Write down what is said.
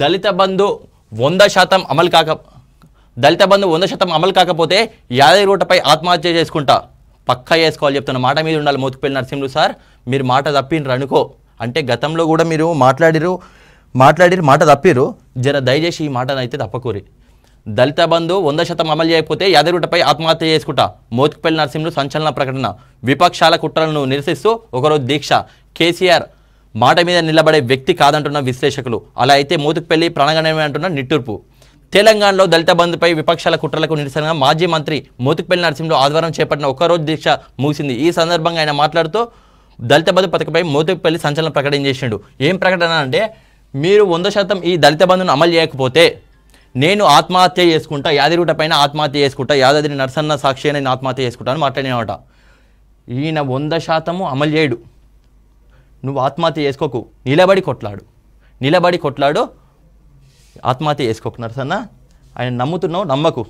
దళిత బంధు వంద శాతం అమలు కాక దళిత బంధు వంద శాతం అమలు కాకపోతే యాదగిరి రూటపై ఆత్మహత్య చేసుకుంటా పక్కా చేసుకోవాలి చెప్తున్న మాట మీద ఉండాలి మోతుపల్లి నరసింహులు సార్ మీరు మాట తప్పిండ్రు అనుకో అంటే గతంలో కూడా మీరు మాట్లాడిరు మాట్లాడిరు మాట తప్పిరు జర దయచేసి ఈ మాట అయితే తప్పకూరి దళిత బంధు వంద శాతం అమలు చేయకపోతే యాదగిరిపై ఆత్మహత్య చేసుకుంటా మోతుకుపల్లి నరసింహులు సంచలన ప్రకటన విపక్షాల కుట్రలను నిరసిస్తూ ఒకరోజు దీక్ష కేసీఆర్ మాట మీద నిలబడే వ్యక్తి కాదంటున్న విశ్లేషకులు అలా అయితే పెళ్లి ప్రాణగణమే అంటున్న నిట్టూర్పు తెలంగాణలో దళిత బంధుపై విపక్షాల కుట్రలకు నిరసనగా మాజీ మంత్రి మోతుకుపల్లి నరసింహులు ఆధ్వర్యం చేపట్టిన ఒక్కరోజు దీక్ష ముగిసింది ఈ సందర్భంగా ఆయన మాట్లాడుతూ దళిత బంధు పథకంపై మోతుకుపల్లి సంచలనం ప్రకటన చేసిండు ఏం ప్రకటన అంటే మీరు వంద శాతం ఈ దళిత బంధును అమలు చేయకపోతే నేను ఆత్మహత్య చేసుకుంటా యాదిరూట పైన ఆత్మహత్య చేసుకుంటా యాదాద్రి నరసన్న సాక్షి నేను ఆత్మహత్య చేసుకుంటాను మాట్లాడినమాట ఈయన వంద శాతము అమలు చేయడు నువ్వు ఆత్మహత్య చేసుకోకు నిలబడి కొట్లాడు నిలబడి కొట్లాడు ఆత్మహత్య చేసుకోకు నరసన్న ఆయన నమ్ముతున్నావు నమ్మకు